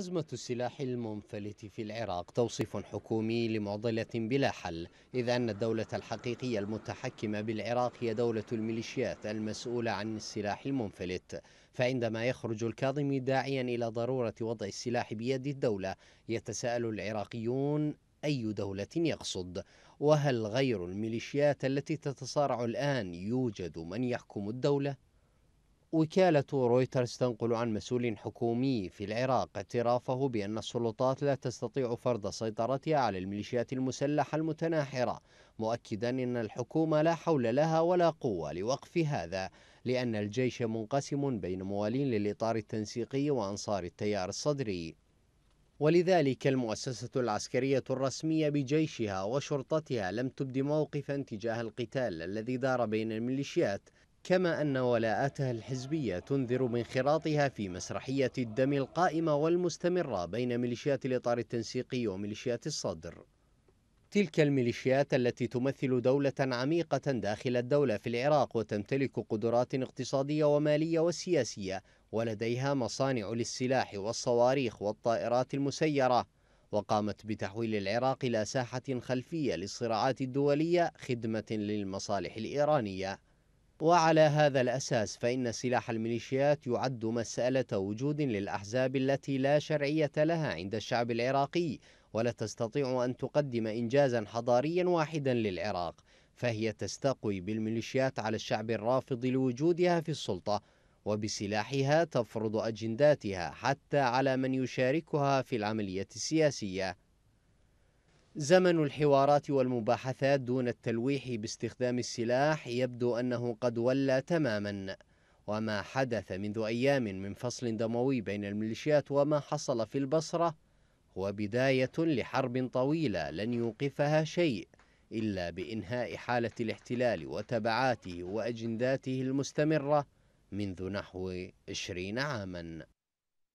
أزمة السلاح المنفلت في العراق توصيف حكومي لمعضلة بلا حل إذ أن الدولة الحقيقية المتحكمة بالعراق هي دولة الميليشيات المسؤولة عن السلاح المنفلت فعندما يخرج الكاظمي داعيا إلى ضرورة وضع السلاح بيد الدولة يتساءل العراقيون أي دولة يقصد وهل غير الميليشيات التي تتصارع الآن يوجد من يحكم الدولة؟ وكالة رويترز تنقل عن مسؤول حكومي في العراق اعترافه بأن السلطات لا تستطيع فرض سيطرتها على الميليشيات المسلحة المتناحرة مؤكدا أن الحكومة لا حول لها ولا قوة لوقف هذا لأن الجيش منقسم بين موالين للإطار التنسيقي وأنصار التيار الصدري ولذلك المؤسسة العسكرية الرسمية بجيشها وشرطتها لم تبد موقفا تجاه القتال الذي دار بين الميليشيات كما أن ولاءاتها الحزبية تنذر من خراطها في مسرحية الدم القائمة والمستمرة بين ميليشيات الإطار التنسيقي وميليشيات الصدر تلك الميليشيات التي تمثل دولة عميقة داخل الدولة في العراق وتمتلك قدرات اقتصادية ومالية وسياسية ولديها مصانع للسلاح والصواريخ والطائرات المسيرة وقامت بتحويل العراق إلى ساحة خلفية للصراعات الدولية خدمة للمصالح الإيرانية وعلى هذا الأساس فإن سلاح الميليشيات يعد مسألة وجود للأحزاب التي لا شرعية لها عند الشعب العراقي ولا تستطيع أن تقدم إنجازا حضاريا واحدا للعراق فهي تستقوي بالميليشيات على الشعب الرافض لوجودها في السلطة وبسلاحها تفرض أجنداتها حتى على من يشاركها في العملية السياسية زمن الحوارات والمباحثات دون التلويح باستخدام السلاح يبدو أنه قد ولى تماما وما حدث منذ أيام من فصل دموي بين الميليشيات وما حصل في البصرة هو بداية لحرب طويلة لن يوقفها شيء إلا بإنهاء حالة الاحتلال وتبعاته وأجنداته المستمرة منذ نحو 20 عاماً